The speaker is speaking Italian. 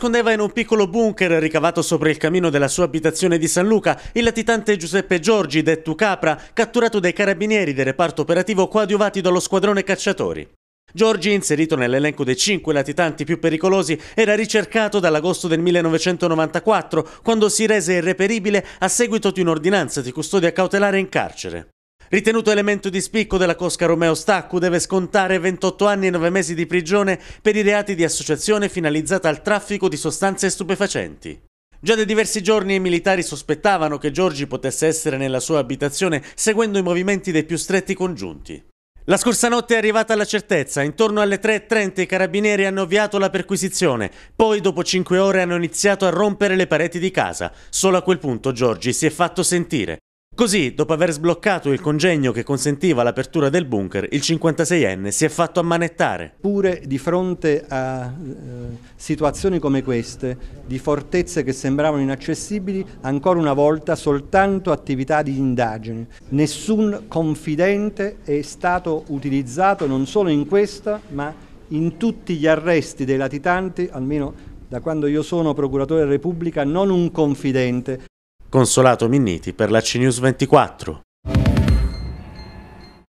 nascondeva in un piccolo bunker ricavato sopra il camino della sua abitazione di San Luca il latitante Giuseppe Giorgi, detto Capra, catturato dai carabinieri del reparto operativo coadiuvati dallo squadrone cacciatori. Giorgi, inserito nell'elenco dei cinque latitanti più pericolosi, era ricercato dall'agosto del 1994, quando si rese irreperibile a seguito di un'ordinanza di custodia cautelare in carcere. Ritenuto elemento di spicco della cosca Romeo Staccu, deve scontare 28 anni e 9 mesi di prigione per i reati di associazione finalizzata al traffico di sostanze stupefacenti. Già da diversi giorni i militari sospettavano che Giorgi potesse essere nella sua abitazione seguendo i movimenti dei più stretti congiunti. La scorsa notte è arrivata la certezza, intorno alle 3.30 i carabinieri hanno avviato la perquisizione, poi dopo 5 ore hanno iniziato a rompere le pareti di casa. Solo a quel punto Giorgi si è fatto sentire. Così, dopo aver sbloccato il congegno che consentiva l'apertura del bunker, il 56enne si è fatto ammanettare. Pure di fronte a eh, situazioni come queste, di fortezze che sembravano inaccessibili, ancora una volta soltanto attività di indagine. Nessun confidente è stato utilizzato non solo in questa, ma in tutti gli arresti dei latitanti, almeno da quando io sono procuratore della Repubblica, non un confidente. Consolato Minniti per la CNews 24.